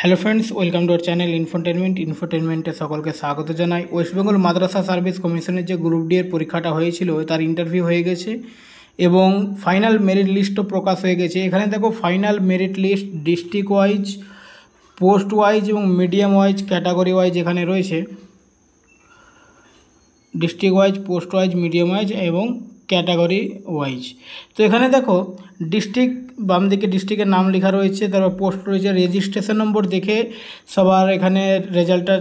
hello friends welcome to our channel infotainment ইনফোটেনমেন্টে সকলকে স্বাগত জানাই ওয়েস্টবেঙ্গল মাদ্রাসা সার্ভিস কমিশনের যে গ্রুপ ডিয়ের পরীক্ষাটা হয়েছিল তার ইন্টারভিউ হয়ে গেছে এবং ফাইনাল মেরিট লিস্টও প্রকাশ হয়ে গেছে এখানে দেখো final merit list district wise post wise এবং মিডিয়াম ওয়াইজ ক্যাটাগরি ওয়াইজ এখানে রয়েছে district wise post wise medium wise এবং ক্যাটাগরি ওয়াইজ তো এখানে দেখো ডিস্ট্রিক্ট বাম দিকে ডিস্ট্রিক্টের নাম লেখা রয়েছে তারপর পোস্ট রয়েছে রেজিস্ট্রেশন নম্বর দেখে সবার এখানে রেজাল্টটা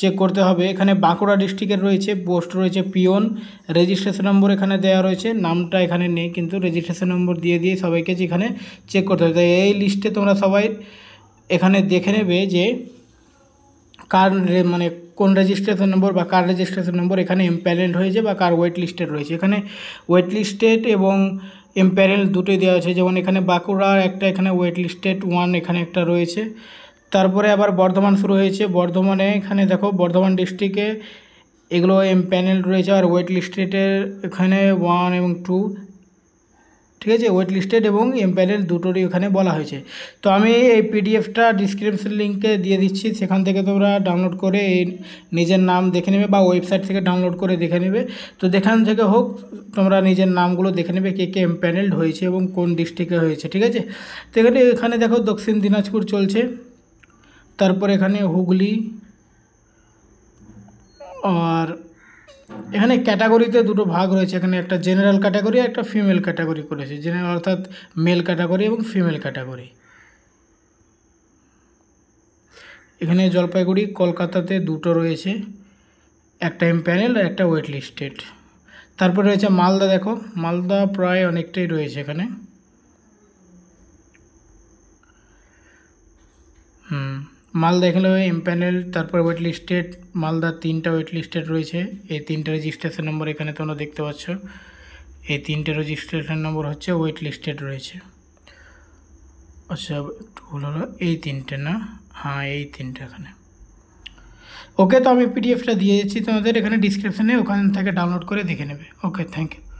চেক করতে হবে এখানে বাঁকুড়া ডিস্ট্রিক্টের রয়েছে পোস্ট রয়েছে পিওন রেজিস্ট্রেশন নম্বর এখানে দেওয়া রয়েছে নামটা এখানে নেই কিন্তু রেজিস্ট্রেশন নম্বর দিয়ে দিয়ে সবাইকে যেখানে চেক করতে হবে তাই এই লিস্টে তোমরা সবাই এখানে দেখে নেবে যে কার মানে কোন রেজিস্ট্রেশন নম্বর বা কার রেজিস্ট্রেশন নম্বর এখানে এমপ্যারেন্ট হয়েছে বা কার ওয়েট লিস্টেড রয়েছে এখানে ওয়েট লিস্টেড এবং এমপ্যারেন্ট দুটোই দেওয়া আছে যেমন এখানে বাঁকুড়ার একটা এখানে ওয়েট লিস্টেড ওয়ান এখানে একটা রয়েছে তারপরে আবার বর্ধমান শুরু হয়েছে বর্ধমানে এখানে দেখো বর্ধমান ডিস্ট্রিক্টে এগুলো এম প্যানেল রয়েছে আর ওয়েট লিস্টেটের এখানে ওয়ান এবং টু ঠিক আছে ওয়েট লিস্টেড এবং এম্পায়ারের দুটোরই ওখানে বলা হয়েছে তো আমি এই পিডিএফটা ডিসক্রিপশন লিঙ্কে দিয়ে দিচ্ছি সেখান থেকে তোমরা ডাউনলোড করে এই নিজের নাম দেখে নেবে বা ওয়েবসাইট থেকে ডাউনলোড করে দেখে নেবে তো যেখান থেকে হোক তোমরা নিজের নামগুলো দেখে নেবে কে কে এম্প্যানেলড হয়েছে এবং কোন ডিস্ট্রিক্টে হয়েছে ঠিক আছে তো এখানে এখানে দেখো দক্ষিণ দিনাজপুর চলছে তারপর এখানে হুগলি আর এখানে ক্যাটাগরিতে দুটো ভাগ রয়েছে এখানে একটা জেনারেল ক্যাটাগরি একটা ফিমেল ক্যাটাগরি করেছে জেনারেল অর্থাৎ মেল ক্যাটাগরি এবং ফিমেল ক্যাটাগরি এখানে জলপাইগুড়ি কলকাতাতে দুটো রয়েছে একটা এম প্যানেল আর একটা ওয়েট লিস্টেড তারপর রয়েছে মালদা দেখো মালদা প্রায় অনেকটাই রয়েছে এখানে হুম মালদা এখানে এমপ্যানেল তারপর ওয়েট লিস্টেড মালদা তিনটা ওয়েট লিস্টেড রয়েছে এই তিনটে রেজিস্ট্রেশন নম্বর এখানে তোমরা দেখতে পাচ্ছ এই তিনটে রেজিস্ট্রেশন নম্বর হচ্ছে ওয়েট লিস্টেড রয়েছে আচ্ছা একটু ভুল হলো এই তিনটে না হ্যাঁ এই তিনটে এখানে ওকে তো আমি পিডিএফটা দিয়ে দিচ্ছি তোমাদের এখানে ডিসক্রিপশানে ওখান থেকে ডাউনলোড করে দেখে নেবে ওকে থ্যাংক ইউ